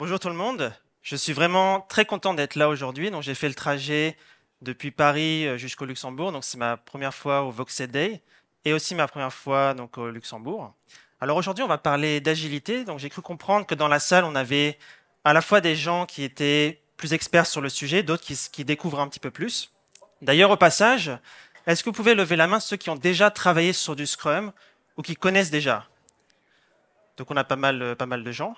Bonjour tout le monde. Je suis vraiment très content d'être là aujourd'hui. Donc j'ai fait le trajet depuis Paris euh, jusqu'au Luxembourg. Donc c'est ma première fois au Voxed Day et aussi ma première fois donc au Luxembourg. Alors aujourd'hui, on va parler d'agilité. Donc j'ai cru comprendre que dans la salle, on avait à la fois des gens qui étaient plus experts sur le sujet, d'autres qui, qui découvrent un petit peu plus. D'ailleurs, au passage, est-ce que vous pouvez lever la main ceux qui ont déjà travaillé sur du Scrum ou qui connaissent déjà Donc on a pas mal, euh, pas mal de gens.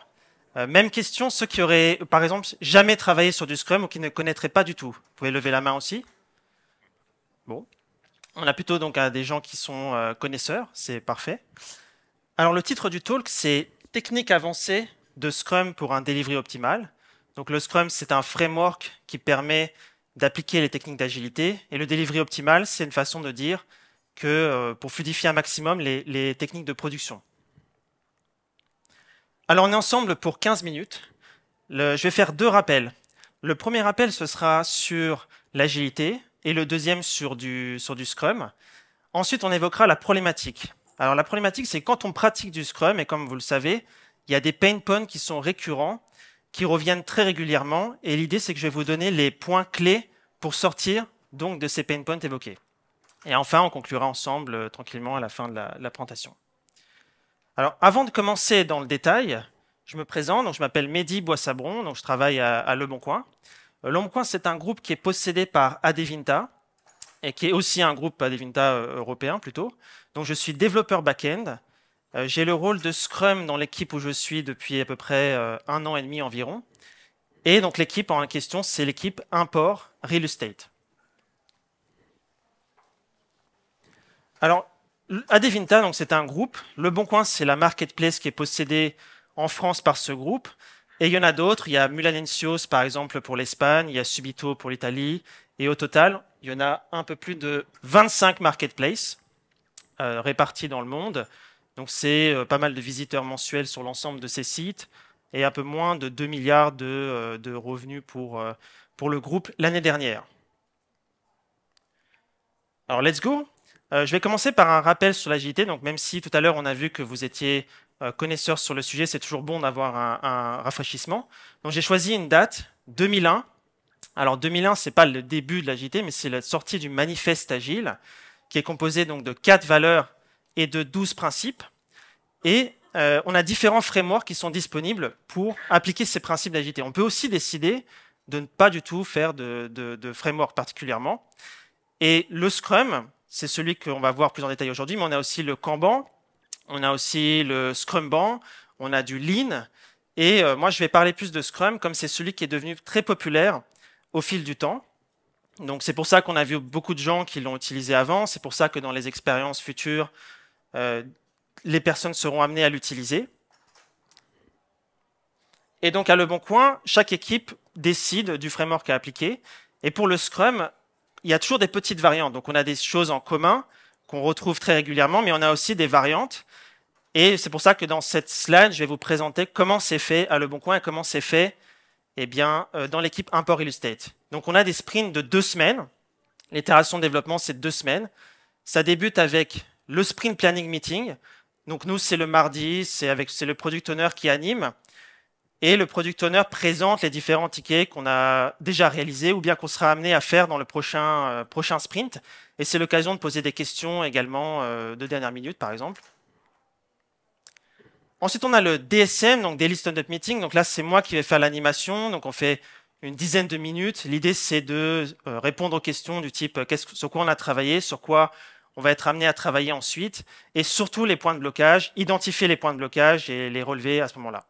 Euh, même question, ceux qui auraient, par exemple, jamais travaillé sur du Scrum ou qui ne connaîtraient pas du tout. Vous pouvez lever la main aussi. Bon. On a plutôt donc des gens qui sont euh, connaisseurs, c'est parfait. Alors le titre du talk, c'est Technique avancée de Scrum pour un delivery optimal. Donc le Scrum, c'est un framework qui permet d'appliquer les techniques d'agilité. Et le delivery optimal, c'est une façon de dire que euh, pour fluidifier un maximum les techniques de production. Alors on est ensemble pour 15 minutes. je vais faire deux rappels. Le premier rappel, ce sera sur l'agilité et le deuxième sur du, sur du Scrum. Ensuite, on évoquera la problématique. Alors la problématique, c'est quand on pratique du Scrum, et comme vous le savez, il y a des pain points qui sont récurrents, qui reviennent très régulièrement, et l'idée, c'est que je vais vous donner les points clés pour sortir donc de ces pain points évoqués. Et enfin, on conclura ensemble euh, tranquillement à la fin de la présentation. Alors, avant de commencer dans le détail, je me présente. Donc, je m'appelle Mehdi Boissabron. Donc, je travaille à, Le Bon euh, Le Bon c'est un groupe qui est possédé par Adevinta et qui est aussi un groupe Adevinta euh, européen plutôt. Donc, je suis développeur back-end. Euh, j'ai le rôle de Scrum dans l'équipe où je suis depuis à peu près un an et demi environ. Et donc l'équipe en question, c'est l'équipe Import Real Estate. Adevinta, donc c'est un groupe. Le Bon Coin, c'est la marketplace qui est possédée en France par ce groupe. Et il y en a d'autres. Il y a Mulanencios, par exemple, pour l'Espagne. Il y a Subito pour l'Italie. Et au total, il y en a un peu plus de 25 marketplaces euh, répartis dans le monde. Donc c'est euh, pas mal de visiteurs mensuels sur l'ensemble de ces sites et un peu moins de 2 milliards de, euh, de revenus pour, pour le groupe l'année dernière. Alors let's go euh, je vais commencer par un rappel sur l'agilité. Donc, même si tout à l'heure on a vu que vous étiez connaisseurs connaisseur sur le sujet, c'est toujours bon d'avoir un, rafraîchissement. Donc, j'ai choisi une date, 2001. Alors, 2001, c'est pas le début de l'agilité, mais c'est la sortie du manifeste agile, qui est composé donc de quatre valeurs et de 12 principes. Et euh, on a différents frameworks qui sont disponibles pour appliquer ces principes d'agilité. On peut aussi décider de ne pas du tout faire de, de framework particulièrement. Et le Scrum, c'est celui qu'on va voir plus en détail aujourd'hui, mais on a aussi le Kanban, on a aussi le Scrumban, on a du Lean. Et euh, moi, je vais parler plus de Scrum, comme c'est celui qui est devenu très populaire au fil du temps. Donc, c'est pour ça qu'on a vu beaucoup de gens qui l'ont utilisé avant. C'est pour ça que dans les expériences futures, euh, les personnes seront amenées à l'utiliser. Et donc, à Le Bon Coin, chaque équipe décide du framework à appliquer. Et pour le Scrum, il y a toujours des petites variantes. Donc on a des choses en commun qu'on retrouve très régulièrement, mais on a aussi des variantes. Et c'est pour ça que dans cette slide, je vais vous présenter comment c'est fait à le Leboncoin et comment c'est fait eh bien, euh, dans l'équipe Import Illustrate. Donc on a des sprints de deux semaines. L'itération de développement, c'est deux semaines. Ça débute avec le sprint planning meeting. Donc nous, c'est le mardi, c'est avec c'est le product owner qui anime et le product owner présente les différents tickets qu'on a déjà réalisés ou bien qu'on sera amené à faire dans le prochain, euh, prochain sprint. Et c'est l'occasion de poser des questions également euh, de dernière minute, par exemple. Ensuite, on a le DSM, donc Daily Stand-Up Meeting. Donc là, c'est moi qui vais faire l'animation. Donc on fait une dizaine de minutes. L'idée, c'est de euh, répondre aux questions du type qu'est-ce, sur quoi on a travaillé, sur quoi on va être amené à travailler ensuite, et surtout les points de blocage, identifier les points de blocage et les relever à ce moment-là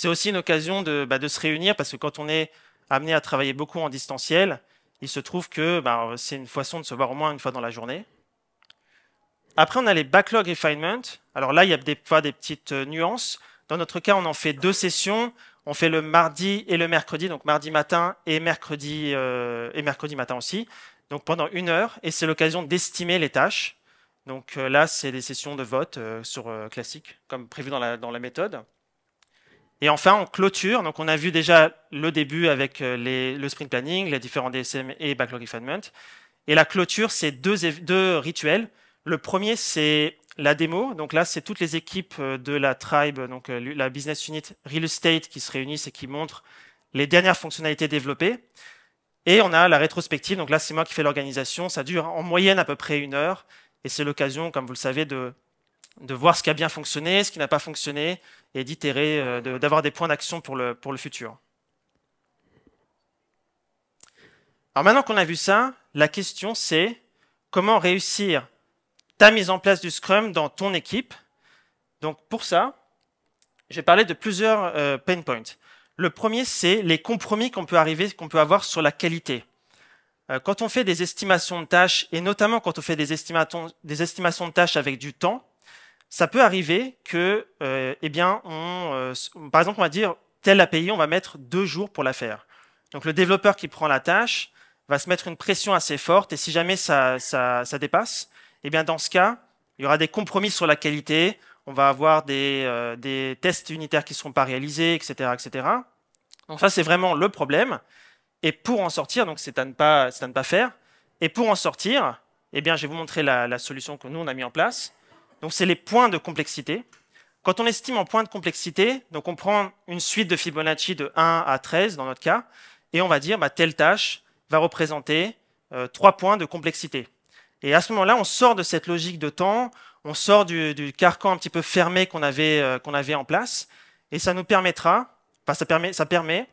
c'est aussi une occasion bah, de, se réunir parce que quand on est amené à travailler beaucoup en distanciel, il se trouve que bah, c'est une façon de se voir au moins une fois dans la journée. Après, on a les backlog refinement. Alors là, il y a des fois des petites euh, nuances. Dans notre cas, on en fait deux sessions. On fait le mardi et le mercredi, donc mardi matin et mercredi euh, et mercredi matin aussi. Donc pendant une heure, et c'est l'occasion d'estimer les tâches. Donc euh, là, c'est des sessions de vote sur classique, comme prévu dans dans la méthode. Et enfin, on clôture. Donc, on a vu déjà le début avec euh, les, le sprint planning, les différents DSM et backlog refinement. Et la clôture, c'est deux, deux rituels. Le premier, c'est la démo. Donc là, c'est toutes les équipes euh, de la tribe, donc euh, la business unit real estate qui se réunissent et qui montrent les dernières fonctionnalités développées. Et on a la rétrospective. Donc là, c'est moi qui fais l'organisation. Ça dure en moyenne à peu près une heure. Et c'est l'occasion, comme vous le savez, de de voir ce qui a bien fonctionné, ce qui n'a pas fonctionné, et d'itérer, euh, d'avoir des points d'action pour le, pour le futur. Alors maintenant qu'on a vu ça, la question c'est comment réussir ta mise en place du Scrum dans ton équipe. Donc pour ça, j'ai parlé de plusieurs euh, pain points. Le premier, c'est les compromis qu'on peut arriver, qu'on peut avoir sur la qualité. Euh, quand on fait des estimations de tâches, et notamment quand on fait des, estimations, des estimations de tâches avec du temps, ça peut arriver que, euh, eh bien, on, euh, par exemple, on va dire telle API, on va mettre deux jours pour la faire. Donc le développeur qui prend la tâche va se mettre une pression assez forte, et si jamais ça, ça, ça dépasse, eh bien, dans ce cas, il y aura des compromis sur la qualité, on va avoir des, euh, des tests unitaires qui ne seront pas réalisés, etc., etc. Donc ça, c'est vraiment le problème. Et pour en sortir, donc c'est à, ne pas, c'est à ne pas faire, et pour en sortir, eh bien, je vais vous montrer la, la solution que nous, on a mis en place. Donc c'est les points de complexité. Quand on estime en points de complexité, donc on prend une suite de Fibonacci de 1 à 13 dans notre cas, et on va dire bah, telle tâche va représenter euh, trois 3 points de complexité. Et à ce moment-là, on sort de cette logique de temps, on sort du, carcan un petit peu fermé qu'on avait, euh, avait en place, et ça nous permettra, enfin, ça permet, ça permet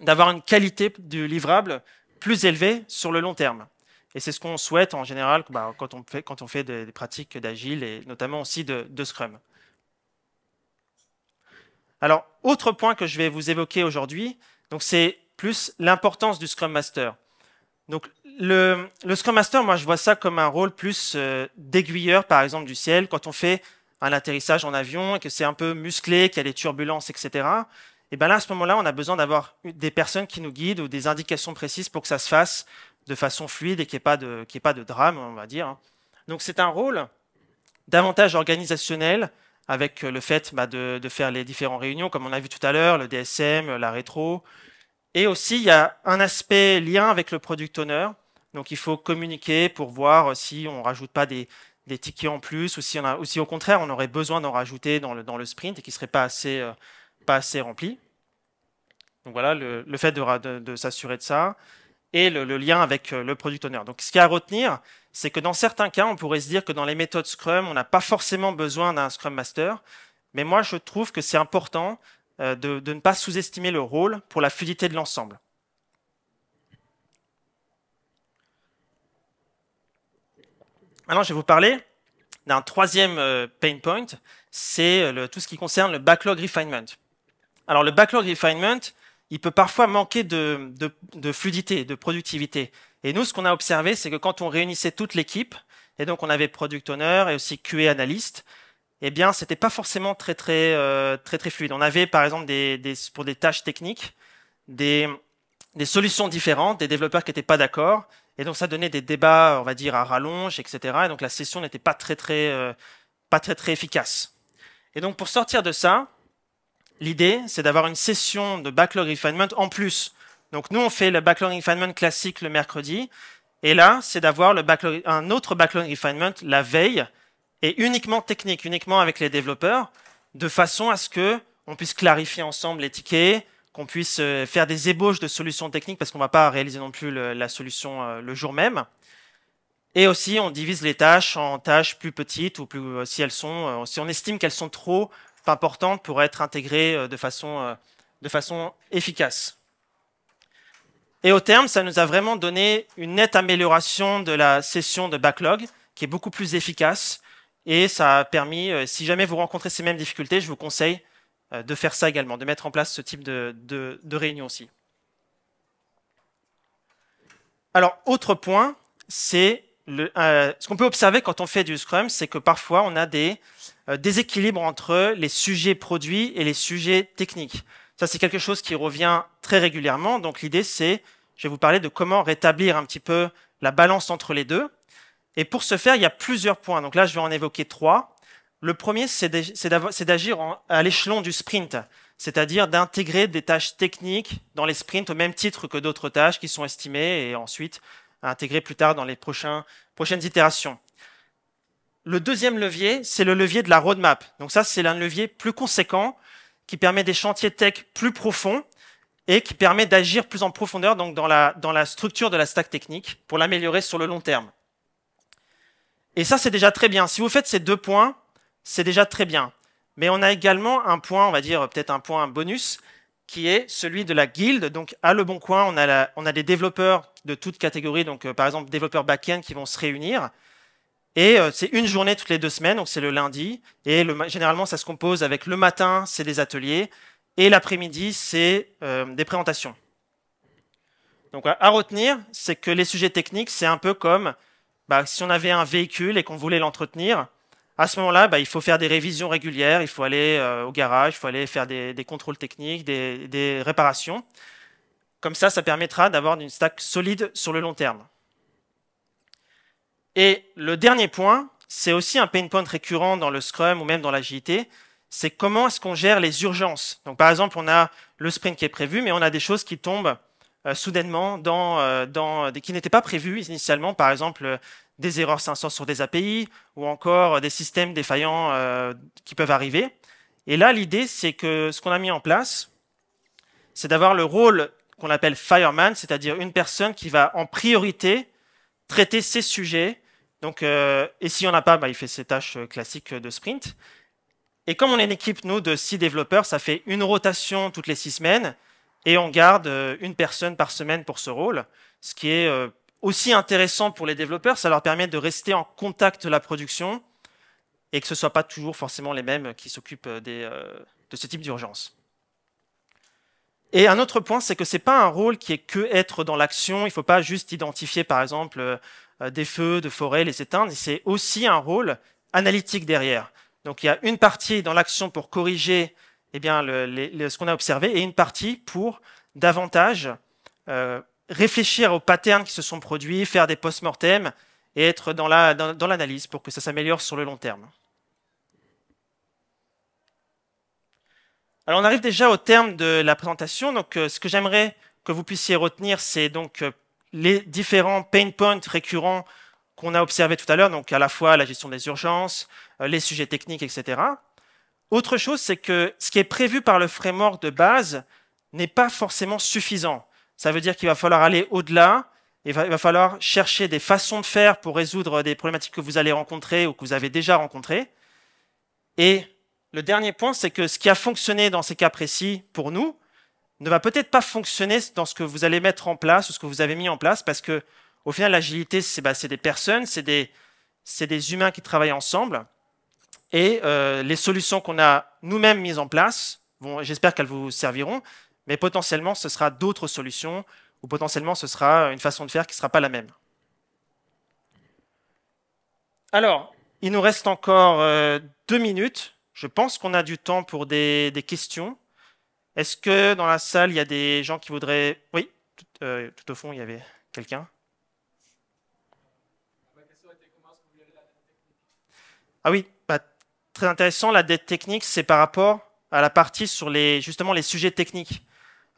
d'avoir une qualité du livrable plus élevée sur le long terme. Et c'est ce qu'on souhaite en général bah, quand, on fait, des, pratiques d'agile et notamment aussi de, Scrum. Alors, autre point que je vais vous évoquer aujourd'hui, c'est plus l'importance du Scrum Master. Donc, le, Scrum Master, moi, je vois ça comme un rôle plus euh, d'aiguilleur, par exemple, du ciel, quand on fait un atterrissage en avion et que c'est un peu musclé, qu'il y a des turbulences, etc. Et bien là, à ce moment-là, on a besoin d'avoir des personnes qui nous guident ou des indications précises pour que ça se fasse de façon fluide et qui n'y pas de, pas de drame, on va dire. Hein. Donc c'est un rôle davantage organisationnel avec euh, le fait bah, de, faire les différentes réunions, comme on a vu tout à l'heure, le DSM, la rétro. Et aussi, il y a un aspect lien avec le product owner. Donc il faut communiquer pour voir si on rajoute pas des, tickets en plus ou si, on a, au contraire on aurait besoin d'en rajouter dans le, dans le sprint et qui ne serait pas assez, euh, pas assez rempli. Donc voilà, le, fait de, de s'assurer de ça et le, lien avec euh, le product owner. Donc, ce qu'il y a à retenir, c'est que dans certains cas, on pourrait se dire que dans les méthodes Scrum, on n'a pas forcément besoin d'un Scrum Master. Mais moi, je trouve que c'est important euh, de ne pas sous-estimer le rôle pour la fluidité de l'ensemble. Maintenant, je vais vous parler d'un troisième euh, pain point, c'est tout ce qui concerne le backlog refinement. Alors, le backlog refinement, il peut parfois manquer de, de, de fluidité, de productivité. Et nous, ce qu'on a observé, c'est que quand on réunissait toute l'équipe, et donc on avait product owner et aussi QA analyste, eh bien, c'était pas forcément très très euh, très très fluide. On avait par exemple des, des pour des tâches techniques des des solutions différentes, des développeurs qui n'étaient pas d'accord, et donc ça donnait des débats, on va dire à rallonge, etc. Et donc la session n'était pas très très euh, pas très très efficace. Et donc pour sortir de ça, L'idée, c'est d'avoir une session de backlog refinement en plus. Donc nous, on fait le backlog refinement classique le mercredi. Et là, c'est d'avoir un autre backlog refinement la veille et uniquement technique, uniquement avec les développeurs, de façon à ce que on puisse clarifier ensemble les tickets, qu'on puisse euh, faire des ébauches de solutions techniques parce qu'on ne va pas réaliser non plus la solution euh, le jour même. Et aussi, on divise les tâches en tâches plus petites ou plus euh, si elles sont, si on estime qu'elles sont trop importante pour être intégrée euh, de façon, euh, de façon efficace. Et au terme, ça nous a vraiment donné une nette amélioration de la session de backlog, qui est beaucoup plus efficace. Et ça a permis, euh, si jamais vous rencontrez ces mêmes difficultés, je vous conseille de faire ça également, de mettre en place ce type de, de, réunion aussi. Alors, autre point, c'est ce qu'on peut observer quand on fait du Scrum, c'est que parfois on a des euh, déséquilibre entre les sujets produits et les sujets techniques. Ça, c'est quelque chose qui revient très régulièrement. Donc l'idée, c'est, je vais vous parler de comment rétablir un petit peu la balance entre les deux. Et pour ce faire, il y a plusieurs points. Donc là, je vais en évoquer trois. Le premier, c'est d'agir à l'échelon du sprint, c'est-à-dire d'intégrer des tâches techniques dans les sprints au même titre que d'autres tâches qui sont estimées et ensuite intégrées plus tard dans les prochains, prochaines itérations. Le deuxième levier, c'est le levier de la roadmap. Donc ça, c'est un levier plus conséquent qui permet des chantiers tech plus profonds et qui permet d'agir plus en profondeur donc dans la, dans la structure de la stack technique pour l'améliorer sur le long terme. Et ça, c'est déjà très bien. Si vous faites ces deux points, c'est déjà très bien. Mais on a également un point, on va dire peut-être un point bonus, qui est celui de la guilde. Donc à Le Bon Coin, on a, on a des développeurs de toutes catégories, donc euh, par exemple développeurs back-end qui vont se réunir et euh, c'est une journée toutes les deux semaines, donc c'est le lundi. Et généralement, ça se compose avec le matin, c'est des ateliers, et l'après-midi, c'est euh, des présentations. Donc à, retenir, c'est que les sujets techniques, c'est un peu comme bah, si on avait un véhicule et qu'on voulait l'entretenir. À ce moment-là, bah, il faut faire des révisions régulières, il faut aller euh, au garage, il faut aller faire des, contrôles techniques, des, des réparations. Comme ça, ça permettra d'avoir une stack solide sur le long terme. Et le dernier point, c'est aussi un pain point récurrent dans le Scrum ou même dans l'agilité, c'est comment est-ce qu'on gère les urgences. Donc par exemple, on a le sprint qui est prévu, mais on a des choses qui tombent euh, soudainement dans, euh, qui n'étaient pas prévues initialement, par exemple euh, des erreurs 500 sur des API ou encore euh, des systèmes défaillants qui peuvent arriver. Et là, l'idée, c'est que ce qu'on a mis en place, c'est d'avoir le rôle qu'on appelle fireman, c'est-à-dire une personne qui va en priorité traiter ces sujets donc, euh, et s'il n'y en a pas, bah, il fait ses tâches euh, classiques euh, de sprint. Et comme on est une équipe, nous, de six développeurs, ça fait une rotation toutes les six semaines et on garde une personne par semaine pour ce rôle, ce qui est aussi intéressant pour les développeurs. Ça leur permet de rester en contact la production et que ce ne soit pas toujours forcément les mêmes qui s'occupent de ce type d'urgence. Et un autre point, c'est que ce n'est pas un rôle qui est que être dans l'action. Il ne faut pas juste identifier, par exemple, euh, des feux de forêt, les éteindre. C'est aussi un rôle analytique derrière. Donc il y a une partie dans l'action pour corriger eh bien, le, ce qu'on a observé et une partie pour davantage euh, réfléchir aux patterns qui se sont produits, faire des post mortems et être dans l'analyse la, dans, pour que ça s'améliore sur le long terme. Alors on arrive déjà au terme de la présentation. Donc euh, ce que j'aimerais que vous puissiez retenir, c'est donc les différents pain points récurrents qu'on a observés tout à l'heure, donc à la fois la gestion des urgences, euh, les sujets techniques, etc. Autre chose, c'est que ce qui est prévu par le framework de base n'est pas forcément suffisant. Ça veut dire qu'il va falloir aller au-delà, il va falloir chercher des façons de faire pour résoudre des problématiques que vous allez rencontrer ou que vous avez déjà rencontrées. Et le dernier point, c'est que ce qui a fonctionné dans ces cas précis pour nous, ne va peut-être pas fonctionner dans ce que vous allez mettre en place ou ce que vous avez mis en place parce que au final l'agilité c'est bah, des personnes, c'est des, des humains qui travaillent ensemble et euh, les solutions qu'on a nous-mêmes mises en place, j'espère qu'elles vous serviront, mais potentiellement ce sera d'autres solutions ou potentiellement ce sera une façon de faire qui sera pas la même. Alors, il nous reste encore euh, deux minutes. Je pense qu'on a du temps pour des, des questions. Est-ce que dans la salle, il y a des gens qui voudraient... Oui, tout, euh, au fond, il y avait quelqu'un. Ah oui, bah, très intéressant. La dette technique, c'est par rapport à la partie sur les, justement les sujets techniques.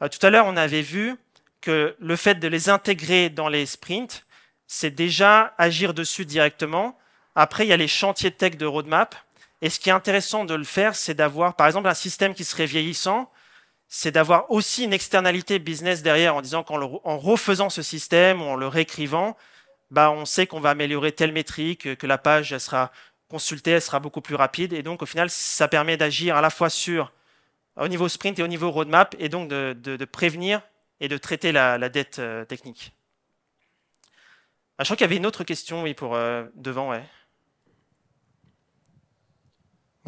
Euh, tout à l'heure, on avait vu que le fait de les intégrer dans les sprints, c'est déjà agir dessus directement. Après, il y a les chantiers tech de roadmap. Et ce qui est intéressant de le faire, c'est d'avoir, par exemple, un système qui serait vieillissant c'est d'avoir aussi une externalité business derrière en disant qu'en refaisant ce système ou en le réécrivant, bah, on sait qu'on va améliorer telle métrique, que la page sera consultée, elle sera beaucoup plus rapide. Et donc, au final, ça permet d'agir à la fois sur au niveau sprint et au niveau roadmap, et donc de, prévenir et de traiter la, dette euh, technique. Ah, je crois qu'il y avait une autre question oui, pour euh, devant. Ouais.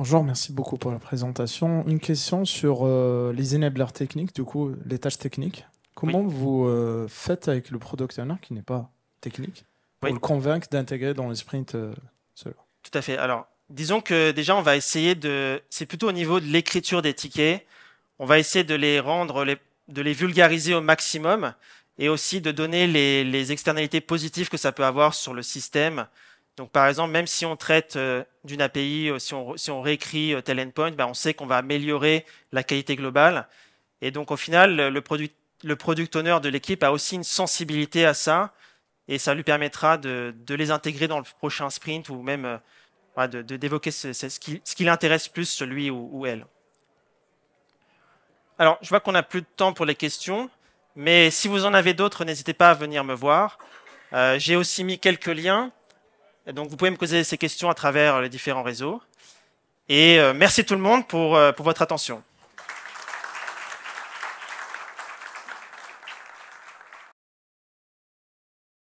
Bonjour, merci beaucoup pour la présentation. Une question sur euh, les enablers techniques, du coup, les tâches techniques. Comment vous euh, faites avec le product owner qui n'est pas technique pour le convaincre d'intégrer dans les sprints euh, cela Tout à fait. Alors, disons que déjà, on va essayer de. C'est plutôt au niveau de l'écriture des tickets. On va essayer de les rendre, de les vulgariser au maximum et aussi de donner les, les externalités positives que ça peut avoir sur le système, donc, par exemple, même si on traite euh, d'une API, euh, si, on, si, on, réécrit euh, tel endpoint, ben, on sait qu'on va améliorer la qualité globale. Et donc, au final, le, product, le product owner de l'équipe a aussi une sensibilité à ça. Et ça lui permettra de, de les intégrer dans le prochain sprint ou même de d'évoquer ce, ce, qui, ce qui l'intéresse plus, celui ou, ou, elle. Alors, je vois qu'on n'a plus de temps pour les questions. Mais si vous en avez d'autres, n'hésitez pas à venir me voir. J'ai aussi mis quelques liens donc vous pouvez me poser ces questions à travers les différents réseaux. Et euh, merci tout le monde pour, euh, pour votre attention.